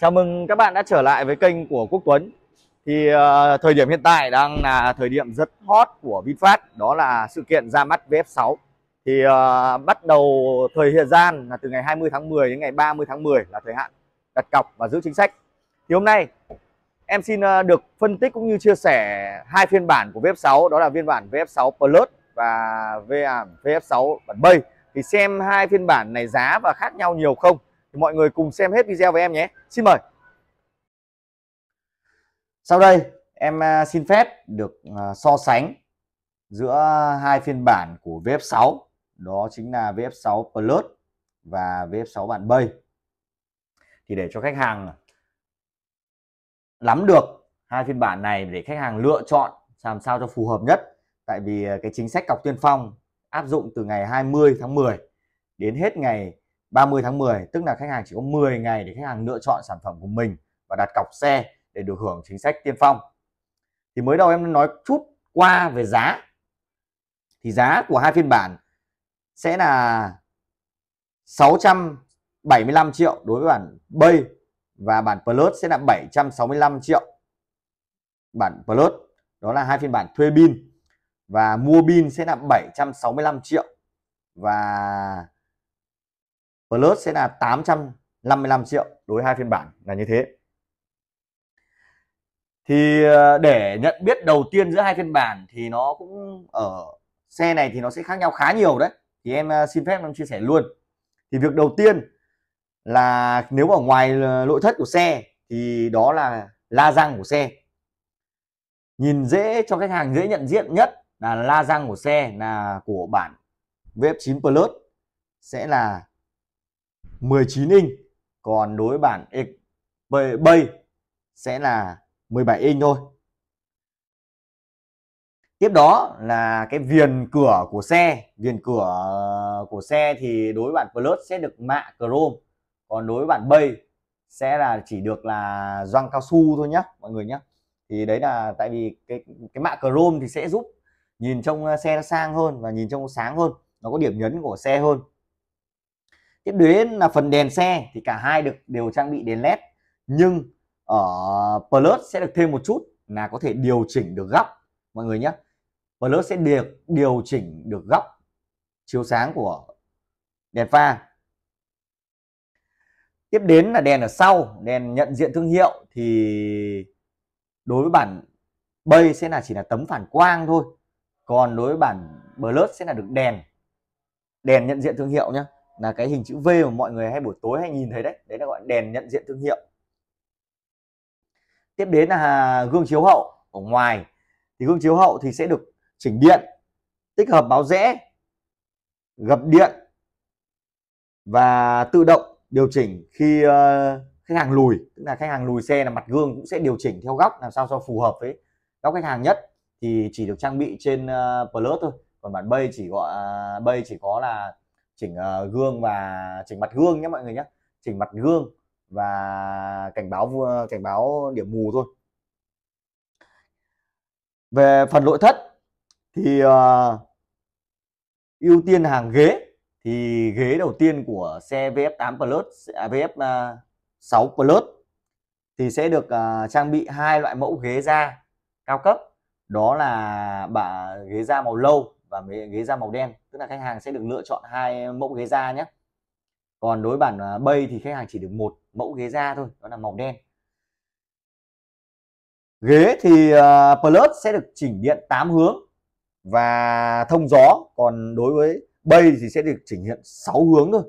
Chào mừng các bạn đã trở lại với kênh của Quốc Tuấn Thì uh, thời điểm hiện tại đang là thời điểm rất hot của VinFast Đó là sự kiện ra mắt VF6 Thì uh, bắt đầu thời hiện gian là từ ngày 20 tháng 10 đến ngày 30 tháng 10 là thời hạn đặt cọc và giữ chính sách Thì hôm nay em xin uh, được phân tích cũng như chia sẻ hai phiên bản của VF6 Đó là phiên bản VF6 Plus và VF6 bản Bay Thì xem hai phiên bản này giá và khác nhau nhiều không thì mọi người cùng xem hết video với em nhé xin mời sau đây em à, xin phép được à, so sánh giữa hai phiên bản của VF6 đó chính là VF6 Plus và VF6 bản bay thì để cho khách hàng lắm được hai phiên bản này để khách hàng lựa chọn làm sao cho phù hợp nhất tại vì à, cái chính sách cọc tiên phong áp dụng từ ngày 20 tháng 10 đến hết ngày 30 tháng 10 tức là khách hàng chỉ có 10 ngày để khách hàng lựa chọn sản phẩm của mình và đặt cọc xe để được hưởng chính sách tiên phong thì mới đầu em nói chút qua về giá thì giá của hai phiên bản sẽ là 675 triệu đối với bản Bay và bản Plus sẽ là 765 triệu bản Plus đó là hai phiên bản thuê pin và mua pin sẽ là 765 triệu và Plus sẽ là 855 triệu đối hai phiên bản là như thế thì ờ, để nhận biết đầu tiên giữa hai phiên bản thì nó cũng ở xe này thì nó sẽ khác nhau khá nhiều đấy thì em ờ, xin phép em chia sẻ luôn thì việc đầu tiên là nếu ở ngoài ờ, nội thất của xe thì đó là la răng của xe nhìn dễ cho khách hàng dễ nhận diện nhất là la răng của xe là của bản VF9 Plus sẽ là 19 inch còn đối với bản Bay sẽ là 17 inch thôi tiếp đó là cái viền cửa của xe viền cửa của xe thì đối với bản Plus sẽ được mạ chrome còn đối với bản Bay sẽ là chỉ được là doang cao su thôi nhá mọi người nhá thì đấy là tại vì cái cái mạ chrome thì sẽ giúp nhìn trong xe nó sang hơn và nhìn trong sáng hơn nó có điểm nhấn của xe hơn tiếp đến là phần đèn xe thì cả hai được đều trang bị đèn led nhưng ở plus sẽ được thêm một chút là có thể điều chỉnh được góc mọi người nhé plus sẽ được điều chỉnh được góc chiếu sáng của đèn pha tiếp đến là đèn ở sau đèn nhận diện thương hiệu thì đối với bản bay sẽ là chỉ là tấm phản quang thôi còn đối với bản plus sẽ là được đèn đèn nhận diện thương hiệu nhé là cái hình chữ V mà mọi người hay buổi tối hay nhìn thấy đấy đấy là gọi đèn nhận diện thương hiệu tiếp đến là gương chiếu hậu ở ngoài thì gương chiếu hậu thì sẽ được chỉnh điện tích hợp báo rẽ gập điện và tự động điều chỉnh khi ờ, khách hàng lùi tức là khách hàng lùi xe là mặt gương cũng sẽ điều chỉnh theo góc làm sao cho phù hợp với góc khách hàng nhất thì chỉ được trang bị trên ờ, Plus thôi còn bản bay chỉ gọi uh, bay chỉ có là chỉnh uh, gương và chỉnh mặt gương nhé mọi người nhé chỉnh mặt gương và cảnh báo cảnh báo điểm mù thôi về phần nội thất thì uh, ưu tiên hàng ghế thì ghế đầu tiên của xe VF8 Plus à, VF6 ờ, Plus thì sẽ được uh, trang bị hai loại mẫu ghế da cao cấp đó là bả ghế da màu lâu và ghế da màu đen tức là khách hàng sẽ được lựa chọn hai mẫu ghế da nhé còn đối bản à, bay thì khách hàng chỉ được một mẫu ghế da thôi đó là màu đen ghế thì à, plus sẽ được chỉnh điện 8 hướng và thông gió còn đối với bay thì sẽ được chỉnh điện 6 hướng thôi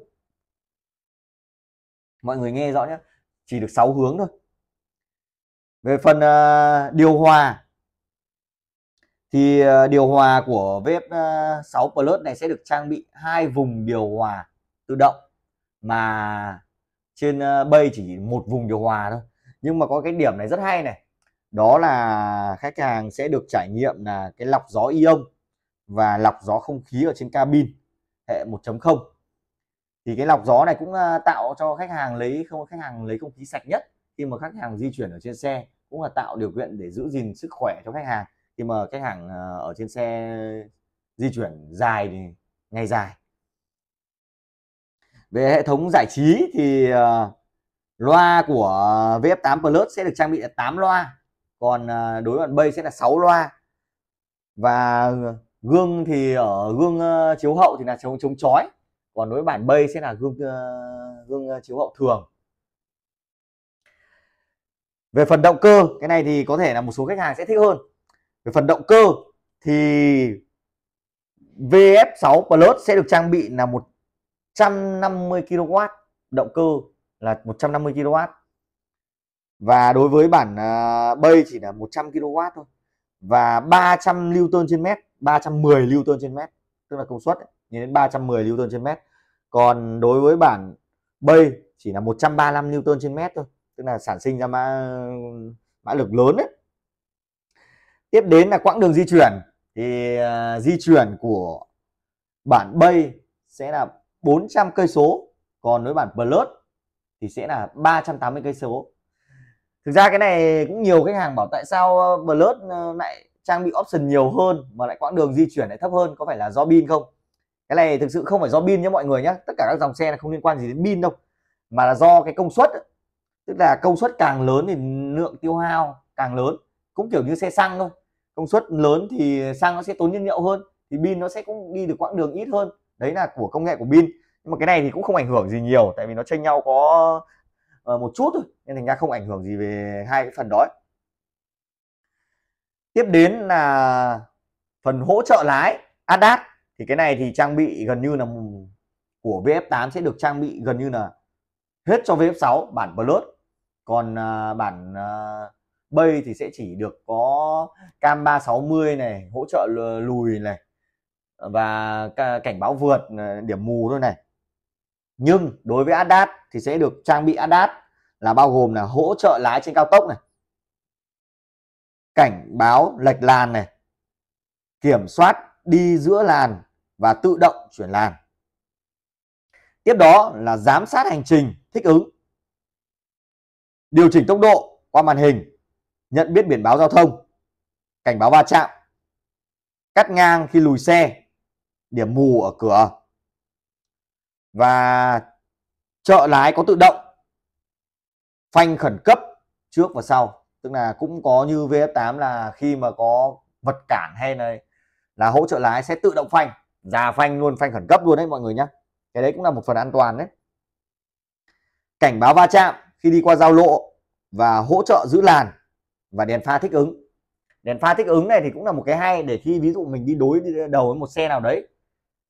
mọi người nghe rõ nhé chỉ được 6 hướng thôi về phần à, điều hòa thì ờ, điều hòa của VF6 ờ, Plus này sẽ được trang bị hai vùng điều hòa tự động mà trên ờ, bay chỉ một vùng điều hòa thôi nhưng mà có cái điểm này rất hay này đó là khách hàng sẽ được trải nghiệm là cái lọc gió ion và lọc gió không khí ở trên cabin hệ 1.0 thì cái lọc gió này cũng tạo cho khách hàng lấy không khách hàng lấy không khí sạch nhất khi mà khách hàng di chuyển ở trên xe cũng là tạo điều kiện để giữ gìn sức khỏe cho khách hàng khi mà khách hàng ờ, ở trên xe di chuyển dài thì ngày dài về hệ thống giải trí thì ờ, loa của VF8 Plus sẽ được trang bị là 8 loa còn ờ, đối đoạn bay sẽ là 6 loa và gương thì ở gương chiếu hậu thì là chống chống chói còn đối với bản bay sẽ là gương gương chiếu hậu thường về phần động cơ cái này thì có thể là một số khách hàng sẽ thích hơn về phần động cơ thì VF6 Plus sẽ được trang bị là 150 kW động cơ là 150 kW và đối với bản uh, bay chỉ là 100 kW thôi và 300 Newton trên mét 310 Newton trên mét tức là công suất nhìn đến 310 Newton trên mét còn đối với bản bay chỉ là 135 Newton trên mét thôi tức là sản sinh ra mã mã lực lớn đấy tiếp đến là quãng đường di chuyển thì uh, di chuyển của bản bay sẽ là 400 cây số còn với bản plus thì sẽ là 380 cây số thực ra cái này cũng nhiều khách hàng bảo tại sao ờ, plus ờ, lại trang bị option nhiều hơn mà lại quãng đường di chuyển lại thấp hơn có phải là do pin không cái này thực sự không phải do pin nhé mọi người nhé tất cả các dòng xe là không liên quan gì đến pin đâu mà là do cái công suất tức là công suất càng lớn thì lượng tiêu hao càng lớn cũng kiểu như xe xăng thôi công suất lớn thì xăng nó sẽ tốn nhiên liệu hơn thì pin nó sẽ cũng đi được quãng đường ít hơn đấy là của công nghệ của pin nhưng mà cái này thì cũng không ảnh hưởng gì nhiều tại vì nó chênh nhau có ờ, một chút thôi nên thành ra không ảnh hưởng gì về hai cái phần đó tiếp đến là phần hỗ trợ lái ADAS thì cái này thì trang bị gần như là của VF8 sẽ được trang bị gần như là hết cho VF6 bản Plus còn à, bản à, bay thì sẽ chỉ được có cam 360 này hỗ trợ lùi này ờ, và cảnh báo vượt ờ, điểm mù thôi này nhưng đối với ADAS thì sẽ được trang bị ADAS là bao gồm là hỗ trợ lái trên cao tốc này cảnh báo lệch làn này kiểm soát đi giữa làn và tự động chuyển làn tiếp đó là giám sát hành trình thích ứng điều chỉnh tốc độ qua màn hình nhận biết biển báo giao thông cảnh báo va chạm cắt ngang khi lùi xe điểm mù ở cửa và trợ lái có tự động phanh khẩn cấp trước và sau tức là cũng có như VF8 là khi mà có vật cản hay này là hỗ trợ lái sẽ tự động phanh già phanh luôn phanh khẩn cấp luôn đấy mọi người nhé cái đấy cũng là một phần an toàn đấy cảnh báo va chạm khi đi qua giao lộ và hỗ trợ giữ làn và đèn pha thích ứng đèn pha thích ứng này thì cũng là một cái hay để khi ví dụ mình đi đối đầu với một xe nào đấy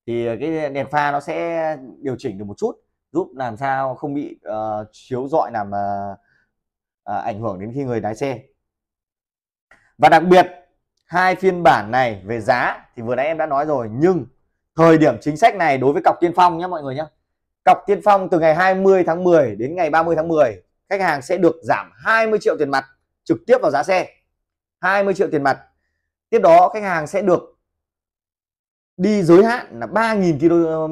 thì cái đèn pha nó sẽ điều chỉnh được một chút giúp làm sao không bị uh, chiếu rọi làm uh, uh, ảnh hưởng đến khi người lái xe và đặc biệt hai phiên bản này về giá thì vừa nãy em đã nói rồi nhưng thời điểm chính sách này đối với cọc tiên phong nhé mọi người nhé cọc tiên phong từ ngày 20 tháng 10 đến ngày 30 tháng 10 khách hàng sẽ được giảm 20 triệu tiền mặt trực tiếp vào giá xe 20 triệu tiền mặt tiếp đó khách hàng sẽ được đi giới hạn là 3.000 km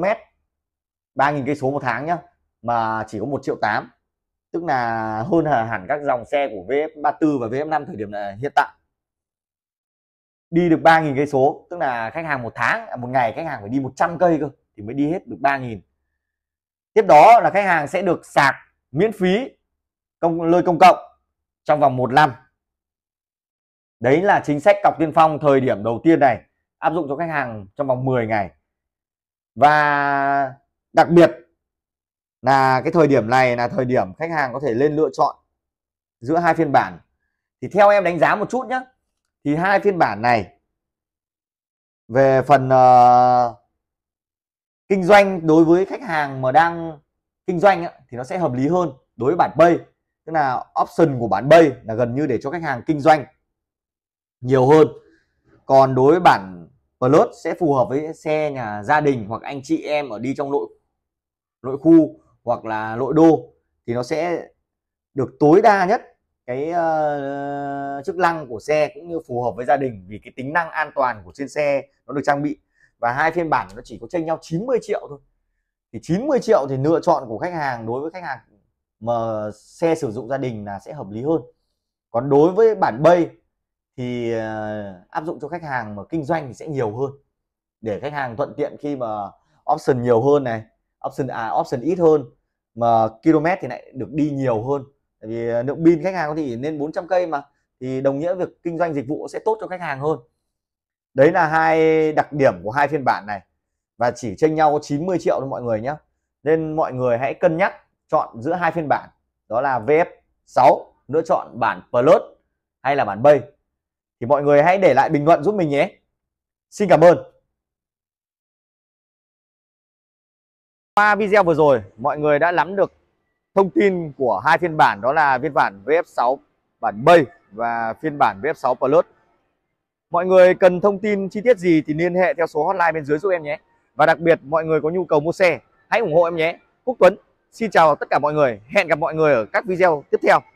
3.000 cây số một tháng nhá mà chỉ có 1 triệu 8 tức là hơn hẳn các dòng xe của VF34 và VF5 thời điểm hiện tại đi được 3.000 cây số tức là khách hàng một tháng à, một ngày khách hàng phải đi 100 cây cơ thì mới đi hết được 3.000 tiếp đó là khách hàng sẽ được sạc miễn phí công nơi công cộng trong vòng một năm đấy là chính sách cọc tiên phong thời điểm đầu tiên này áp dụng cho khách hàng trong vòng 10 ngày và đặc biệt là cái thời điểm này là thời điểm khách hàng có thể lên lựa chọn giữa hai phiên bản thì theo em đánh giá một chút nhé thì hai phiên bản này về phần uh, kinh doanh đối với khách hàng mà đang kinh doanh ấy, thì nó sẽ hợp lý hơn đối với bản pay tức là option của bản bay là gần như để cho khách hàng kinh doanh nhiều hơn còn đối với bản Plus sẽ phù hợp với xe nhà gia đình hoặc anh chị em ở đi trong nội nội khu hoặc là nội đô thì nó sẽ được tối đa nhất cái uh, chức năng của xe cũng như phù hợp với gia đình vì cái tính năng an toàn của trên xe nó được trang bị và hai phiên bản nó chỉ có chênh nhau 90 triệu thôi thì 90 triệu thì lựa chọn của khách hàng đối với khách hàng mà xe sử dụng gia đình là sẽ hợp lý hơn còn đối với bản bay thì ờ, áp dụng cho khách hàng mà kinh doanh thì sẽ nhiều hơn để khách hàng thuận tiện khi mà option nhiều hơn này option à option ít hơn mà km thì lại được đi nhiều hơn tại vì ờ, lượng pin khách hàng có thể lên 400 cây mà thì đồng nghĩa việc kinh doanh dịch vụ sẽ tốt cho khách hàng hơn đấy là hai đặc điểm của hai phiên bản này và chỉ chênh nhau 90 triệu thôi mọi người nhé nên mọi người hãy cân nhắc chọn giữa hai phiên bản đó là VF6 lựa chọn bản Plus hay là bản Bay thì mọi người hãy để lại bình luận giúp mình nhé xin cảm ơn qua video vừa rồi mọi người đã nắm được thông tin của hai phiên bản đó là phiên bản VF6 bản Bay và phiên bản VF6 Plus mọi người cần thông tin chi tiết gì thì liên hệ theo số hotline bên dưới giúp em nhé và đặc biệt mọi người có nhu cầu mua xe hãy ủng hộ em nhé Quốc Tuấn Xin chào tất cả mọi người, hẹn gặp mọi người ở các video tiếp theo.